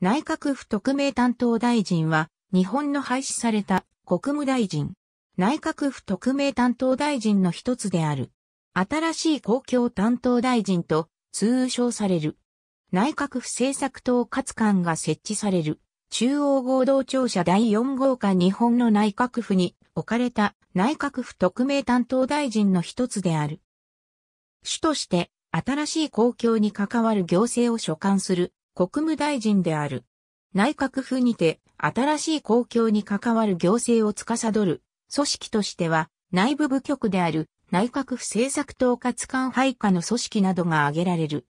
内閣府特命担当大臣は、日本の廃止された国務大臣。内閣府特命担当大臣の一つである。新しい公共担当大臣と通称される。内閣府政策統括官が設置される。中央合同庁舎第4号館日本の内閣府に置かれた内閣府特命担当大臣の一つである。主として新しい公共に関わる行政を所管する国務大臣である。内閣府にて、新しい公共に関わる行政を司る、組織としては、内部部局である、内閣府政策統括官配下の組織などが挙げられる。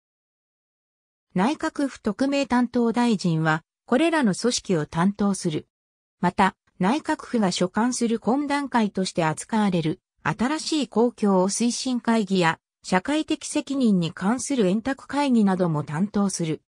内閣府特命担当大臣は、これらの組織を担当する。また、内閣府が所管する懇談会として扱われる、新しい公共推進会議や、社会的責任に関する円卓会議なども担当する。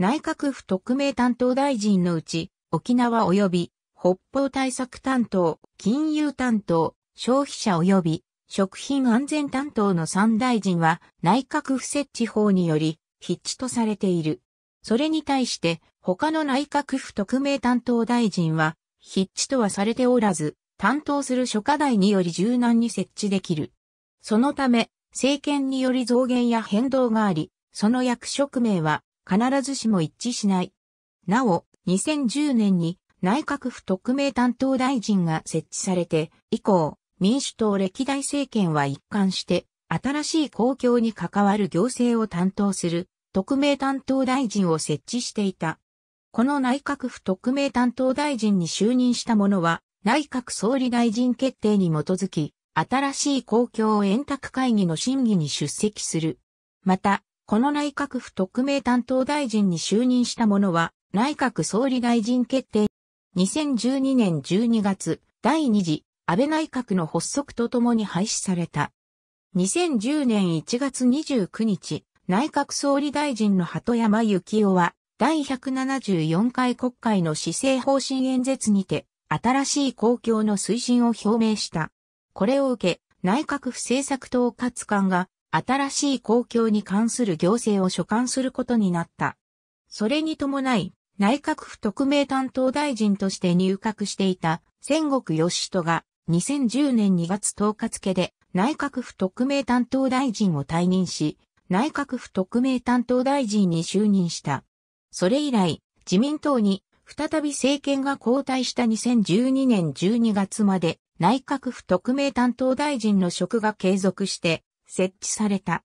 内閣府特命担当大臣のうち、沖縄及び北方対策担当、金融担当、消費者及び食品安全担当の3大臣は内閣府設置法により筆致とされている。それに対して他の内閣府特命担当大臣は筆致とはされておらず、担当する諸課題により柔軟に設置できる。そのため、政権により増減や変動があり、その役職名は必ずしも一致しない。なお、2010年に内閣府特命担当大臣が設置されて、以降、民主党歴代政権は一貫して、新しい公共に関わる行政を担当する特命担当大臣を設置していた。この内閣府特命担当大臣に就任した者は、内閣総理大臣決定に基づき、新しい公共円卓会議の審議に出席する。また、この内閣府特命担当大臣に就任した者は、内閣総理大臣決定。2012年12月、第2次、安倍内閣の発足とともに廃止された。2010年1月29日、内閣総理大臣の鳩山幸夫は、第174回国会の施政方針演説にて、新しい公共の推進を表明した。これを受け、内閣府政策統括官が新しい公共に関する行政を所管することになった。それに伴い、内閣府特命担当大臣として入閣していた戦国義人が2010年2月10日付で内閣府特命担当大臣を退任し、内閣府特命担当大臣に就任した。それ以来、自民党に再び政権が交代した2012年12月まで内閣府特命担当大臣の職が継続して設置された。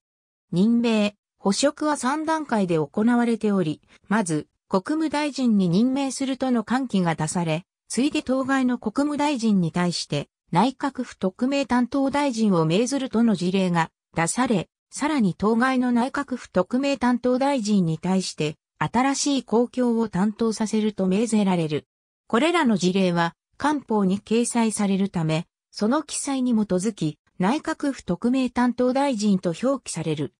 任命、捕食は3段階で行われており、まず、国務大臣に任命するとの喚起が出され、ついで当該の国務大臣に対して、内閣府特命担当大臣を命ずるとの事例が出され、さらに当該の内閣府特命担当大臣に対して、新しい公共を担当させると命ぜられる。これらの事例は、官報に掲載されるため、その記載に基づき、内閣府特命担当大臣と表記される。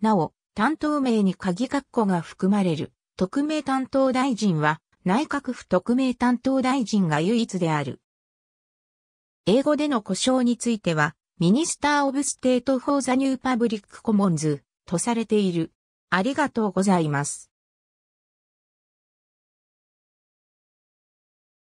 なお、担当名に鍵括弧が含まれる。特命担当大臣は、内閣府特命担当大臣が唯一である。英語での故障については、ミニスター・オブ・ステート・フォー・ザ・ニュー・パブリック・コモンズとされている。ありがとうございます。